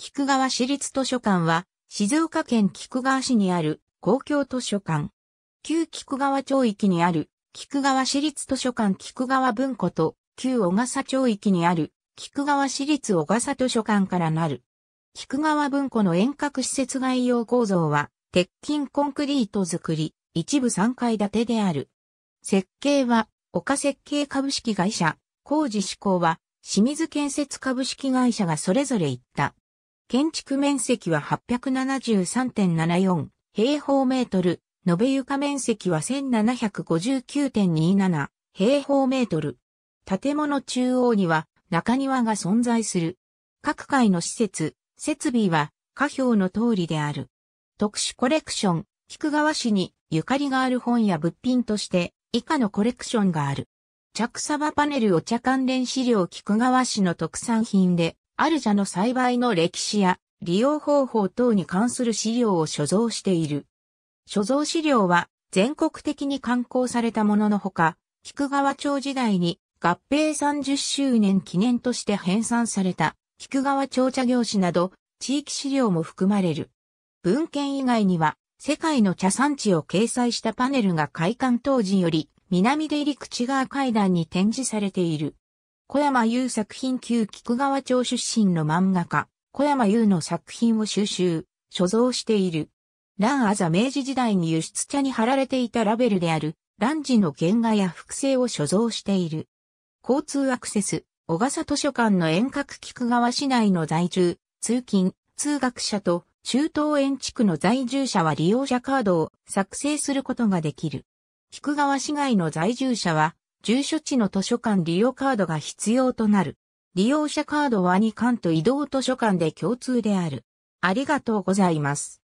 菊川市立図書館は、静岡県菊川市にある公共図書館。旧菊川町域にある菊川市立図書館菊川文庫と、旧小笠町域にある菊川市立小笠図書館からなる。菊川文庫の遠隔施設概要構造は、鉄筋コンクリート作り、一部3階建てである。設計は、岡設計株式会社、工事施工は、清水建設株式会社がそれぞれ行った。建築面積は873.74平方メートル、延べ床面積は1759.27平方メートル。建物中央には中庭が存在する。各階の施設、設備は下表の通りである。特殊コレクション、菊川市にゆかりがある本や物品として以下のコレクションがある。着サバパネルお茶関連資料菊川市の特産品でアルジャの栽培の歴史や利用方法等に関する資料を所蔵している。所蔵資料は全国的に刊行されたもののほか、菊川町時代に合併30周年記念として編纂された菊川町茶業史など地域資料も含まれる。文献以外には世界の茶産地を掲載したパネルが開館当時より南出入り口側階段に展示されている。小山優作品旧菊川町出身の漫画家、小山優の作品を収集、所蔵している。ランアザ明治時代に輸出茶に貼られていたラベルである、ランジの原画や複製を所蔵している。交通アクセス、小笠図書館の遠隔菊川市内の在住、通勤、通学者と、中東園地区の在住者は利用者カードを作成することができる。菊川市外の在住者は、住所地の図書館利用カードが必要となる。利用者カードは2巻と移動図書館で共通である。ありがとうございます。